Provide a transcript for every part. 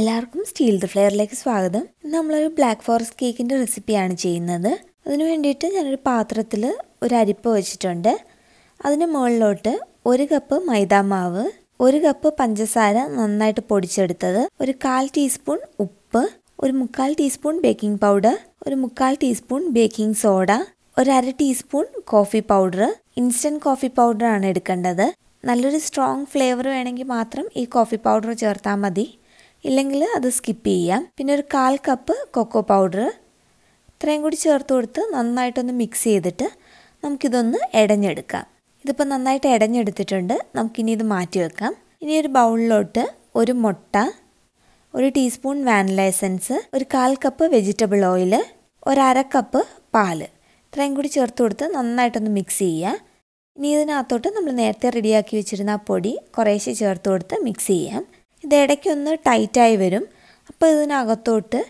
എല്ലാവർക്കും steel the ഫ്ലെയറിലേക്ക് സ്വാഗതം നമ്മളൊരു ബ്ലാക്ക് ഫോറസ്റ്റ് കേക്കിൻ്റെ റെസിപ്പിയാണ് ചെയ്യുന്നത് അതിനു വേണ്ടിയിട്ട് ഞാനൊരു പാത്രത്തിൽ ഒരു അരിപ്പ് വെച്ചിട്ടുണ്ട് അതിന് മുകളിലോട്ട് ഒരു കപ്പ് മൈദാമാവ് ഒരു കപ്പ് പഞ്ചസാര നന്നായിട്ട് പൊടിച്ചെടുത്തത് ഒരു കാൽ ടീസ്പൂൺ ഉപ്പ് ഒരു മുക്കാൽ ടീസ്പൂൺ ബേക്കിംഗ് പൗഡർ ഒരു മുക്കാൽ ടീസ്പൂൺ ബേക്കിംഗ് സോഡ ഒരു അര teaspoon coffee powder instant coffee പൗഡറാണ് എടുക്കേണ്ടത് നല്ലൊരു സ്ട്രോങ് ഫ്ലേവർ വേണമെങ്കിൽ മാത്രം ഈ കോഫി പൗഡർ ചേർത്താൽ മതി ഇല്ലെങ്കിൽ അത് സ്കിപ്പ് ചെയ്യാം പിന്നെ ഒരു കാൽ കപ്പ് കൊക്കോ പൗഡർ ഇത്രയും കൂടി ചേർത്ത് കൊടുത്ത് നന്നായിട്ടൊന്ന് മിക്സ് ചെയ്തിട്ട് നമുക്കിതൊന്ന് ഇടഞ്ഞെടുക്കാം ഇതിപ്പോൾ നന്നായിട്ട് ഇടഞ്ഞെടുത്തിട്ടുണ്ട് നമുക്കിനി ഇത് മാറ്റി വെക്കാം ഇനി ഒരു ബൗളിലോട്ട് ഒരു മുട്ട ഒരു ടീസ്പൂൺ വാനില എസൻസ് ഒരു കാൽ കപ്പ് വെജിറ്റബിൾ ഓയിൽ ഒരര കപ്പ് പാൽ ഇത്രയും കൂടി ചേർത്ത് കൊടുത്ത് നന്നായിട്ടൊന്ന് മിക്സ് ചെയ്യുക ഇനി ഇതിനകത്തോട്ട് നമ്മൾ നേരത്തെ റെഡിയാക്കി വെച്ചിരുന്ന ആ പൊടി കുറേശ്ശെ ചേർത്ത് കൊടുത്ത് മിക്സ് ചെയ്യാം ഇത് ഇടയ്ക്കൊന്ന് ടൈറ്റായി വരും അപ്പോൾ ഇതിനകത്തോട്ട്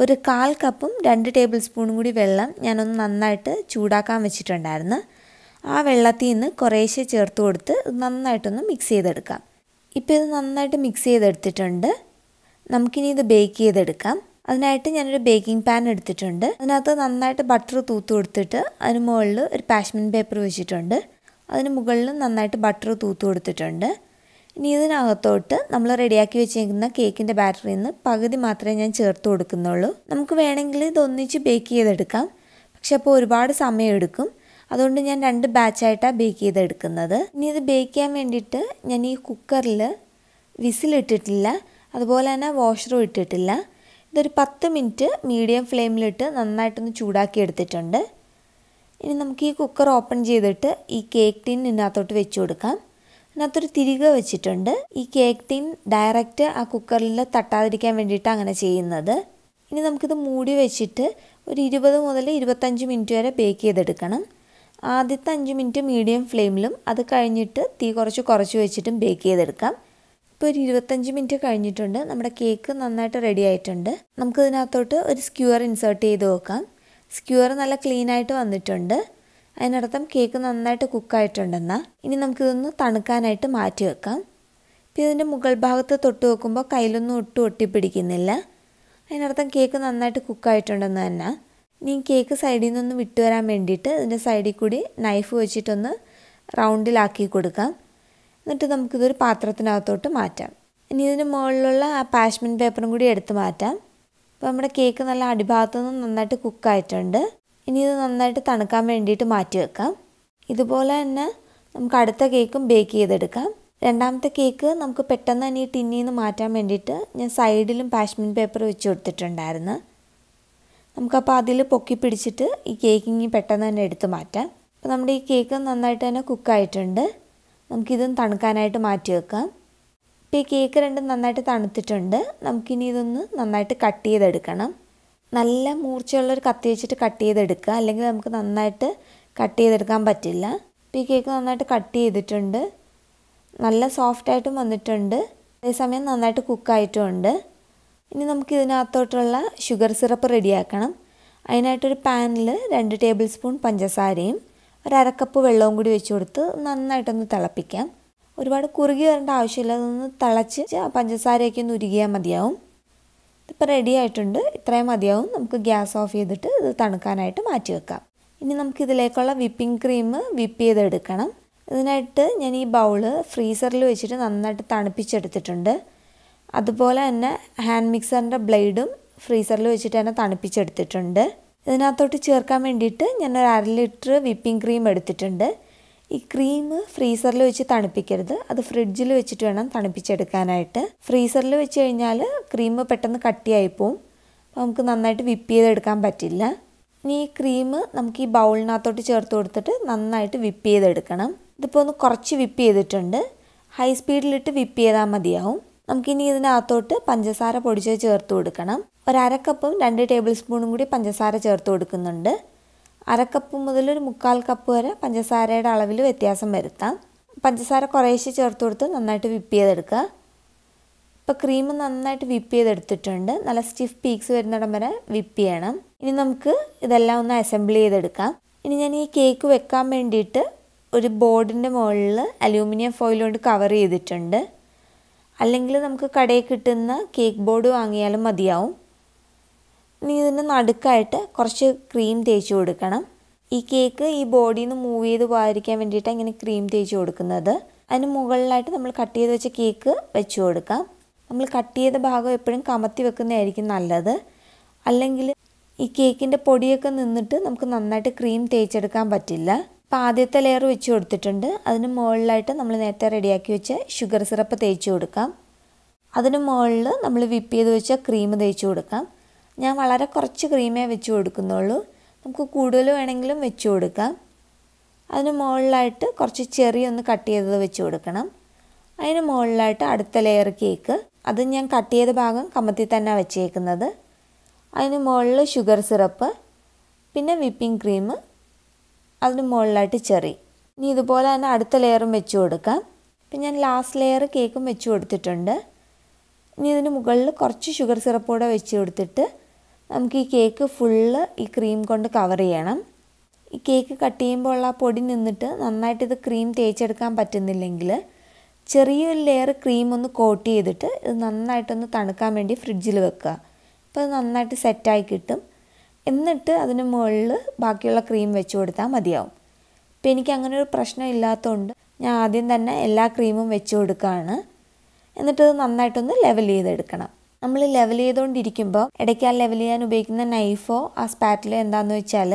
ഒരു കാൽ കപ്പും രണ്ട് ടേബിൾ സ്പൂണും കൂടി വെള്ളം ഞാനൊന്ന് നന്നായിട്ട് ചൂടാക്കാൻ വെച്ചിട്ടുണ്ടായിരുന്നു ആ വെള്ളത്തിൽ നിന്ന് കുറേശ്ശെ ചേർത്ത് കൊടുത്ത് നന്നായിട്ടൊന്ന് മിക്സ് ചെയ്തെടുക്കാം ഇപ്പോൾ ഇത് നന്നായിട്ട് മിക്സ് ചെയ്തെടുത്തിട്ടുണ്ട് നമുക്കിനി ഇത് ബേക്ക് ചെയ്തെടുക്കാം അതിനായിട്ട് ഞാനൊരു ബേക്കിംഗ് പാൻ എടുത്തിട്ടുണ്ട് അതിനകത്ത് നന്നായിട്ട് ബട്ടർ തൂത്ത് കൊടുത്തിട്ട് അതിന് മുകളിൽ ഒരു പാഷ്മെൻ പേപ്പർ വെച്ചിട്ടുണ്ട് അതിന് മുകളിൽ നന്നായിട്ട് ബട്ടർ തൂത്ത് കൊടുത്തിട്ടുണ്ട് ഇനി ഇതിനകത്തോട്ട് നമ്മൾ റെഡിയാക്കി വെച്ചേക്കുന്ന കേക്കിൻ്റെ ബാറ്ററിയിൽ നിന്ന് പകുതി മാത്രമേ ഞാൻ ചേർത്ത് കൊടുക്കുന്നുള്ളൂ നമുക്ക് വേണമെങ്കിൽ ഇതൊന്നിച്ച് ബേക്ക് ചെയ്തെടുക്കാം പക്ഷെ അപ്പോൾ ഒരുപാട് സമയം എടുക്കും അതുകൊണ്ട് ഞാൻ രണ്ട് ബാച്ചായിട്ടാണ് ബേക്ക് ചെയ്തെടുക്കുന്നത് ഇനി ഇത് ബേക്ക് ചെയ്യാൻ വേണ്ടിയിട്ട് ഞാൻ ഈ കുക്കറിൽ വിസിലിട്ടിട്ടില്ല അതുപോലെ തന്നെ വാഷറും ഇട്ടിട്ടില്ല ഇതൊരു പത്ത് മിനിറ്റ് മീഡിയം ഫ്ലെയിമിലിട്ട് നന്നായിട്ടൊന്ന് ചൂടാക്കി എടുത്തിട്ടുണ്ട് ഇനി നമുക്ക് ഈ കുക്കർ ഓപ്പൺ ചെയ്തിട്ട് ഈ കേക്ക് ടീൻ ഇതിനകത്തോട്ട് വെച്ച് കൊടുക്കാം ഇതിനകത്തൊരു തിരികെ വെച്ചിട്ടുണ്ട് ഈ കേക്ക് തിൻ ഡയറക്റ്റ് ആ കുക്കറിൽ തട്ടാതിരിക്കാൻ വേണ്ടിയിട്ട് അങ്ങനെ ചെയ്യുന്നത് ഇനി നമുക്കിത് മൂടി വെച്ചിട്ട് ഒരു ഇരുപത് മുതൽ ഇരുപത്തഞ്ച് മിനിറ്റ് വരെ ബേക്ക് ചെയ്തെടുക്കണം ആദ്യത്തെ അഞ്ച് മിനിറ്റ് മീഡിയം ഫ്ലെയിമിലും അത് കഴിഞ്ഞിട്ട് തീ കുറച്ച് കുറച്ച് വെച്ചിട്ടും ബേക്ക് ചെയ്തെടുക്കാം ഇപ്പോൾ ഒരു ഇരുപത്തഞ്ച് മിനിറ്റ് കഴിഞ്ഞിട്ടുണ്ട് നമ്മുടെ കേക്ക് നന്നായിട്ട് റെഡി ആയിട്ടുണ്ട് നമുക്കിതിനകത്തോട്ട് ഒരു സ്ക്യൂർ ഇൻസേർട്ട് ചെയ്ത് നോക്കാം സ്ക്യൂർ നല്ല ക്ലീനായിട്ട് വന്നിട്ടുണ്ട് അതിനർത്ഥം കേക്ക് നന്നായിട്ട് കുക്കായിട്ടുണ്ടെന്നാൽ ഇനി നമുക്കിതൊന്ന് തണുക്കാനായിട്ട് മാറ്റി വെക്കാം ഇപ്പോൾ ഇതിൻ്റെ മുകൾ ഭാഗത്ത് തൊട്ട് നോക്കുമ്പോൾ കയ്യിലൊന്നും ഒട്ടും ഒട്ടിപ്പിടിക്കുന്നില്ല അതിനർത്ഥം കേക്ക് നന്നായിട്ട് കുക്കായിട്ടുണ്ടെന്ന് തന്നെ ഇനി കേക്ക് സൈഡിൽ നിന്നൊന്ന് വിട്ടു വരാൻ വേണ്ടിയിട്ട് ഇതിൻ്റെ സൈഡിൽ കൂടി നൈഫ് വെച്ചിട്ടൊന്ന് റൗണ്ടിലാക്കി കൊടുക്കാം എന്നിട്ട് നമുക്കിതൊരു പാത്രത്തിനകത്തോട്ട് മാറ്റാം ഇനി ഇതിന് മുകളിലുള്ള ആ പാഷ്മെൻ പേപ്പറും കൂടി എടുത്ത് മാറ്റാം അപ്പോൾ നമ്മുടെ കേക്ക് നല്ല അടിഭാഗത്തുനിന്ന് നന്നായിട്ട് കുക്കായിട്ടുണ്ട് ഇനി ഇത് നന്നായിട്ട് തണുക്കാൻ വേണ്ടിയിട്ട് മാറ്റി വെക്കാം ഇതുപോലെ തന്നെ നമുക്ക് അടുത്ത കേക്കും ബേക്ക് ചെയ്തെടുക്കാം രണ്ടാമത്തെ കേക്ക് നമുക്ക് പെട്ടെന്ന് തന്നെ ഈ ടിന്നിൽ നിന്ന് മാറ്റാൻ വേണ്ടിയിട്ട് ഞാൻ സൈഡിലും പാഷ്മിൻ പേപ്പർ വെച്ച് കൊടുത്തിട്ടുണ്ടായിരുന്നു നമുക്കപ്പോൾ അതിൽ പൊക്കി പിടിച്ചിട്ട് ഈ കേക്കിങ് പെട്ടെന്ന് തന്നെ എടുത്ത് മാറ്റാം അപ്പോൾ നമ്മുടെ ഈ കേക്ക് നന്നായിട്ട് തന്നെ കുക്കായിട്ടുണ്ട് നമുക്കിതും തണുക്കാനായിട്ട് മാറ്റി വെക്കാം ഇപ്പോൾ ഈ കേക്ക് രണ്ടും നന്നായിട്ട് തണുത്തിട്ടുണ്ട് നമുക്കിനി ഇതൊന്ന് നന്നായിട്ട് കട്ട് ചെയ്തെടുക്കണം നല്ല മൂർച്ചയുള്ളൊരു കത്തി വെച്ചിട്ട് കട്ട് ചെയ്തെടുക്കുക അല്ലെങ്കിൽ നമുക്ക് നന്നായിട്ട് കട്ട് ചെയ്തെടുക്കാൻ പറ്റില്ല ഈ കേക്ക് നന്നായിട്ട് കട്ട് ചെയ്തിട്ടുണ്ട് നല്ല സോഫ്റ്റായിട്ടും വന്നിട്ടുണ്ട് അതേസമയം നന്നായിട്ട് കുക്കായിട്ടുമുണ്ട് ഇനി നമുക്ക് ഇതിനകത്തോട്ടുള്ള ഷുഗർ സിറപ്പ് റെഡിയാക്കണം അതിനായിട്ടൊരു പാനിൽ രണ്ട് ടേബിൾ സ്പൂൺ പഞ്ചസാരയും ഒരു അരക്കപ്പ് വെള്ളവും കൂടി വെച്ച് കൊടുത്ത് നന്നായിട്ടൊന്ന് തിളപ്പിക്കാം ഒരുപാട് കുറുകി വരേണ്ട ആവശ്യമില്ല അതൊന്ന് തിളച്ച് പഞ്ചസാരയൊക്കെ ഒന്ന് ഉരുകിയാൽ മതിയാവും ഇതിപ്പോൾ റെഡി ആയിട്ടുണ്ട് ഇത്രയും മതിയാവും നമുക്ക് ഗ്യാസ് ഓഫ് ചെയ്തിട്ട് ഇത് തണുക്കാനായിട്ട് മാറ്റി വെക്കാം ഇനി നമുക്ക് ഇതിലേക്കുള്ള വിപ്പിംഗ് ക്രീം വിപ്പ് ചെയ്തെടുക്കണം ഇതിനായിട്ട് ഞാൻ ഈ ബൗള് ഫ്രീസറിൽ വെച്ചിട്ട് നന്നായിട്ട് തണുപ്പിച്ചെടുത്തിട്ടുണ്ട് അതുപോലെ തന്നെ ഹാൻഡ് മിക്സറിൻ്റെ ബ്ലേഡും ഫ്രീസറിൽ വെച്ചിട്ട് തന്നെ തണുപ്പിച്ചെടുത്തിട്ടുണ്ട് ഇതിനകത്തോട്ട് ചേർക്കാൻ വേണ്ടിയിട്ട് ഞാൻ ഒരു അര ലിറ്റർ വിപ്പിംഗ് ക്രീം എടുത്തിട്ടുണ്ട് ഈ ക്രീം ഫ്രീസറിൽ വെച്ച് തണുപ്പിക്കരുത് അത് ഫ്രിഡ്ജിൽ വെച്ചിട്ട് വേണം തണുപ്പിച്ചെടുക്കാനായിട്ട് ഫ്രീസറിൽ വെച്ച് കഴിഞ്ഞാൽ ക്രീം പെട്ടെന്ന് കട്ടിയായി പോവും അപ്പോൾ നമുക്ക് നന്നായിട്ട് വിപ്പ് ചെയ്തെടുക്കാൻ പറ്റില്ല ഇനി ഈ ക്രീം നമുക്ക് ഈ ബൗളിനകത്തോട്ട് ചേർത്ത് കൊടുത്തിട്ട് നന്നായിട്ട് വിപ്പ് ചെയ്തെടുക്കണം ഇതിപ്പോൾ ഒന്ന് കുറച്ച് വിപ്പ് ചെയ്തിട്ടുണ്ട് ഹൈ സ്പീഡിലിട്ട് വിപ്പ് ചെയ്താൽ മതിയാവും നമുക്കിനി ഇതിനകത്തോട്ട് പഞ്ചസാര പൊടിച്ച് ചേർത്ത് കൊടുക്കണം അര കപ്പും രണ്ട് ടേബിൾ സ്പൂണും കൂടി പഞ്ചസാര ചേർത്ത് കൊടുക്കുന്നുണ്ട് അരക്കപ്പ് മുതൽ ഒരു മുക്കാൽ കപ്പ് വരെ പഞ്ചസാരയുടെ അളവിൽ വ്യത്യാസം വരുത്താം പഞ്ചസാര കുറേശ്ശെ ചേർത്ത് കൊടുത്ത് നന്നായിട്ട് വിപ്പ് ചെയ്തെടുക്കുക ഇപ്പോൾ ക്രീം നന്നായിട്ട് വിപ്പ് ചെയ്തെടുത്തിട്ടുണ്ട് നല്ല സ്റ്റിഫ് പീക്സ് വരുന്നിടം വരെ വിപ്പ് ചെയ്യണം ഇനി നമുക്ക് ഇതെല്ലാം ഒന്ന് അസംബിൾ ചെയ്തെടുക്കാം ഇനി ഞാൻ ഈ കേക്ക് വെക്കാൻ വേണ്ടിയിട്ട് ഒരു ബോർഡിൻ്റെ മുകളിൽ അലൂമിനിയം ഫോയിൽ കൊണ്ട് കവർ ചെയ്തിട്ടുണ്ട് അല്ലെങ്കിൽ നമുക്ക് കടയിൽ കിട്ടുന്ന കേക്ക് ബോർഡ് വാങ്ങിയാലും മതിയാവും ഇനി ഇതിൻ്റെ നടുക്കായിട്ട് കുറച്ച് ക്രീം തേച്ച് കൊടുക്കണം ഈ കേക്ക് ഈ ബോഡിയിൽ നിന്ന് മൂവ് ചെയ്ത് പോകാതിരിക്കാൻ വേണ്ടിയിട്ടാണ് ഇങ്ങനെ ക്രീം തേച്ച് കൊടുക്കുന്നത് അതിന് മുകളിലായിട്ട് നമ്മൾ കട്ട് ചെയ്ത് വെച്ച കേക്ക് വെച്ച് കൊടുക്കാം നമ്മൾ കട്ട് ചെയ്ത ഭാഗം എപ്പോഴും കമത്തി വെക്കുന്നതായിരിക്കും നല്ലത് അല്ലെങ്കിൽ ഈ കേക്കിൻ്റെ പൊടിയൊക്കെ നിന്നിട്ട് നമുക്ക് നന്നായിട്ട് ക്രീം തേച്ചെടുക്കാൻ പറ്റില്ല അപ്പോൾ ആദ്യത്തെ ലെയർ വെച്ച് കൊടുത്തിട്ടുണ്ട് അതിന് മുകളിലായിട്ട് നമ്മൾ നേരത്തെ റെഡിയാക്കി വെച്ച ഷുഗർ സിറപ്പ് തേച്ച് കൊടുക്കാം അതിന് മുകളിൽ നമ്മൾ വിപ്പ് ചെയ്ത് വെച്ച ക്രീം തേച്ച് കൊടുക്കാം ഞാൻ വളരെ കുറച്ച് ക്രീമേ വെച്ച് കൊടുക്കുന്നുള്ളൂ നമുക്ക് കൂടുതൽ വേണമെങ്കിലും വെച്ച് കൊടുക്കാം അതിന് മുകളിലായിട്ട് കുറച്ച് ചെറിയ ഒന്ന് കട്ട് ചെയ്തത് വെച്ച് കൊടുക്കണം അതിന് മുകളിലായിട്ട് അടുത്ത ലെയർ കേക്ക് അത് ഞാൻ കട്ട് ചെയ്ത ഭാഗം കമത്തി തന്നെ വെച്ചേക്കുന്നത് അതിന് മുകളിൽ ഷുഗർ സിറപ്പ് പിന്നെ വിപ്പിംഗ് ക്രീം അതിന് മുകളിലായിട്ട് ചെറി ഇനി ഇതുപോലെ തന്നെ അടുത്ത ലെയറും വെച്ച് കൊടുക്കാം പിന്നെ ഞാൻ ലാസ്റ്റ് ലെയർ കേക്കും വെച്ച് കൊടുത്തിട്ടുണ്ട് ഇനി ഇതിന് മുകളിൽ കുറച്ച് ഷുഗർ സിറപ്പ് കൂടെ വെച്ച് കൊടുത്തിട്ട് നമുക്ക് ഈ കേക്ക് ഫുള്ള് ഈ ക്രീം കൊണ്ട് കവർ ചെയ്യണം ഈ കേക്ക് കട്ട് ചെയ്യുമ്പോൾ ആ പൊടി നിന്നിട്ട് നന്നായിട്ട് ഇത് ക്രീം തേച്ചെടുക്കാൻ പറ്റുന്നില്ലെങ്കിൽ ചെറിയൊരു ലെയർ ക്രീം ഒന്ന് കോട്ട് ചെയ്തിട്ട് ഇത് നന്നായിട്ടൊന്ന് തണുക്കാൻ വേണ്ടി ഫ്രിഡ്ജിൽ വെക്കുക അപ്പോൾ അത് നന്നായിട്ട് സെറ്റായി കിട്ടും എന്നിട്ട് അതിന് മുകളിൽ ബാക്കിയുള്ള ക്രീം വെച്ച് കൊടുത്താൽ മതിയാവും ഇപ്പം എനിക്ക് അങ്ങനെ ഒരു പ്രശ്നം ഇല്ലാത്തതുകൊണ്ട് ഞാൻ ആദ്യം തന്നെ എല്ലാ ക്രീമും വെച്ച് കൊടുക്കുകയാണ് എന്നിട്ടത് നന്നായിട്ടൊന്ന് ലെവൽ ചെയ്തെടുക്കണം നമ്മൾ ലെവൽ ചെയ്തുകൊണ്ടിരിക്കുമ്പോൾ ഇടയ്ക്ക് ആ ലെവൽ ചെയ്യാൻ ഉപയോഗിക്കുന്ന നൈഫോ ആ സ്പാറ്റിലോ എന്താണെന്ന് വെച്ചാൽ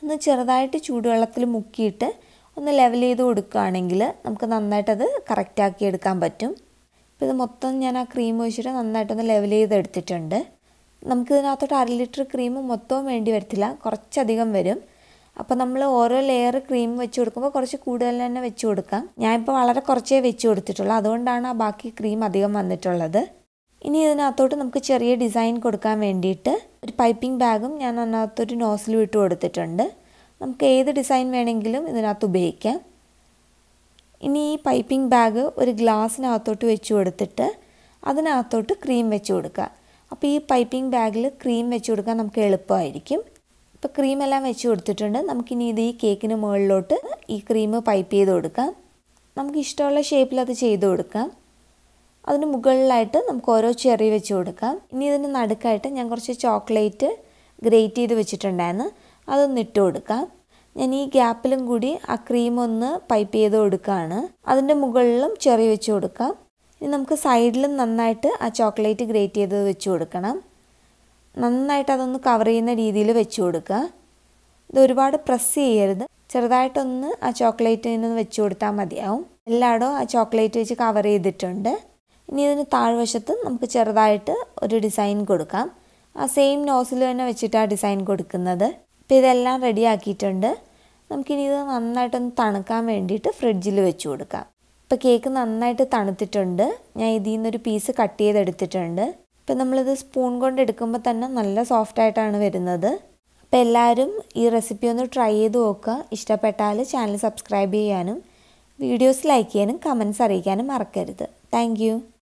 ഒന്ന് ചെറുതായിട്ട് ചൂടുവെള്ളത്തിൽ മുക്കിയിട്ട് ഒന്ന് ലെവൽ ചെയ്ത് കൊടുക്കുകയാണെങ്കിൽ നമുക്ക് നന്നായിട്ടത് കറക്റ്റാക്കി എടുക്കാൻ പറ്റും ഇപ്പോൾ ഇത് മൊത്തം ഞാൻ ആ ക്രീം ഒഴിച്ചിട്ട് നന്നായിട്ടൊന്ന് ലെവൽ ചെയ്തെടുത്തിട്ടുണ്ട് നമുക്കിതിനകത്തോട്ട് അര ലിറ്റർ ക്രീം മൊത്തവും വേണ്ടി വരത്തില്ല കുറച്ചധികം വരും അപ്പോൾ നമ്മൾ ഓരോ ലെയർ ക്രീം വെച്ച് കൊടുക്കുമ്പോൾ കുറച്ച് കൂടുതൽ തന്നെ വെച്ച് കൊടുക്കാം ഞാനിപ്പോൾ വളരെ കുറച്ചേ വെച്ച് കൊടുത്തിട്ടുള്ളൂ അതുകൊണ്ടാണ് ആ ബാക്കി ക്രീം അധികം വന്നിട്ടുള്ളത് ഇനി ഇതിനകത്തോട്ട് നമുക്ക് ചെറിയ ഡിസൈൻ കൊടുക്കാൻ വേണ്ടിയിട്ട് ഒരു പൈപ്പിംഗ് ബാഗും ഞാൻ അതിനകത്തൊരു നോസിൽ വിട്ട് കൊടുത്തിട്ടുണ്ട് നമുക്ക് ഏത് ഡിസൈൻ വേണമെങ്കിലും ഇതിനകത്ത് ഉപയോഗിക്കാം ഇനി ഈ പൈപ്പിംഗ് ബാഗ് ഒരു ഗ്ലാസ്സിനകത്തോട്ട് വെച്ച് കൊടുത്തിട്ട് അതിനകത്തോട്ട് ക്രീം വെച്ച് കൊടുക്കുക അപ്പോൾ ഈ പൈപ്പിംഗ് ബാഗിൽ ക്രീം വെച്ച് കൊടുക്കാൻ നമുക്ക് എളുപ്പമായിരിക്കും ഇപ്പോൾ ക്രീമെല്ലാം വെച്ച് കൊടുത്തിട്ടുണ്ട് നമുക്കിനി ഇത് ഈ കേക്കിന് മുകളിലോട്ട് ഈ ക്രീം പൈപ്പ് ചെയ്ത് കൊടുക്കാം നമുക്ക് ഇഷ്ടമുള്ള ഷേപ്പിൽ അത് ചെയ്ത് കൊടുക്കാം അതിന് മുകളിലായിട്ട് നമുക്ക് ഓരോ ചെറി വെച്ച് കൊടുക്കാം ഇനി ഇതിന് നടുക്കായിട്ട് ഞാൻ കുറച്ച് ചോക്ലേറ്റ് ഗ്രേറ്റ് ചെയ്ത് വെച്ചിട്ടുണ്ടായിരുന്നു അതൊന്ന് ഇട്ട് കൊടുക്കാം ഞാൻ ഈ ഗ്യാപ്പിലും കൂടി ആ ക്രീം ഒന്ന് പൈപ്പ് ചെയ്ത് കൊടുക്കുകയാണ് അതിൻ്റെ മുകളിലും ചെറി വെച്ച് കൊടുക്കാം ഇനി നമുക്ക് സൈഡിലും നന്നായിട്ട് ആ ചോക്ലേറ്റ് ഗ്രേറ്റ് ചെയ്ത് വെച്ച് കൊടുക്കണം നന്നായിട്ട് അതൊന്ന് കവർ ചെയ്യുന്ന രീതിയിൽ വെച്ച് കൊടുക്കുക ഇത് ഒരുപാട് പ്രസ് ചെയ്യരുത് ചെറുതായിട്ടൊന്ന് ആ ചോക്ലേറ്റിനൊന്ന് വെച്ച് കൊടുത്താൽ മതിയാവും എല്ലായിടവും ആ ചോക്ലേറ്റ് വെച്ച് കവർ ചെയ്തിട്ടുണ്ട് ഇനി ഇതിന് താഴ്വശത്ത് നമുക്ക് ചെറുതായിട്ട് ഒരു ഡിസൈൻ കൊടുക്കാം ആ സെയിം നോസിൽ തന്നെ വെച്ചിട്ടാണ് ഡിസൈൻ കൊടുക്കുന്നത് അപ്പോൾ ഇതെല്ലാം റെഡിയാക്കിയിട്ടുണ്ട് നമുക്കിനി ഇത് നന്നായിട്ടൊന്ന് തണുക്കാൻ വേണ്ടിയിട്ട് ഫ്രിഡ്ജിൽ വെച്ച് കൊടുക്കാം ഇപ്പോൾ കേക്ക് നന്നായിട്ട് തണുത്തിട്ടുണ്ട് ഞാൻ ഇതിൽ നിന്നൊരു പീസ് കട്ട് ചെയ്തെടുത്തിട്ടുണ്ട് ഇപ്പം നമ്മളിത് സ്പൂൺ കൊണ്ട് എടുക്കുമ്പോൾ തന്നെ നല്ല സോഫ്റ്റ് ആയിട്ടാണ് വരുന്നത് അപ്പോൾ എല്ലാവരും ഈ റെസിപ്പി ഒന്ന് ട്രൈ ചെയ്ത് നോക്കുക ഇഷ്ടപ്പെട്ടാൽ ചാനൽ സബ്സ്ക്രൈബ് ചെയ്യാനും വീഡിയോസ് ലൈക്ക് ചെയ്യാനും കമൻസ് അറിയിക്കാനും മറക്കരുത് താങ്ക്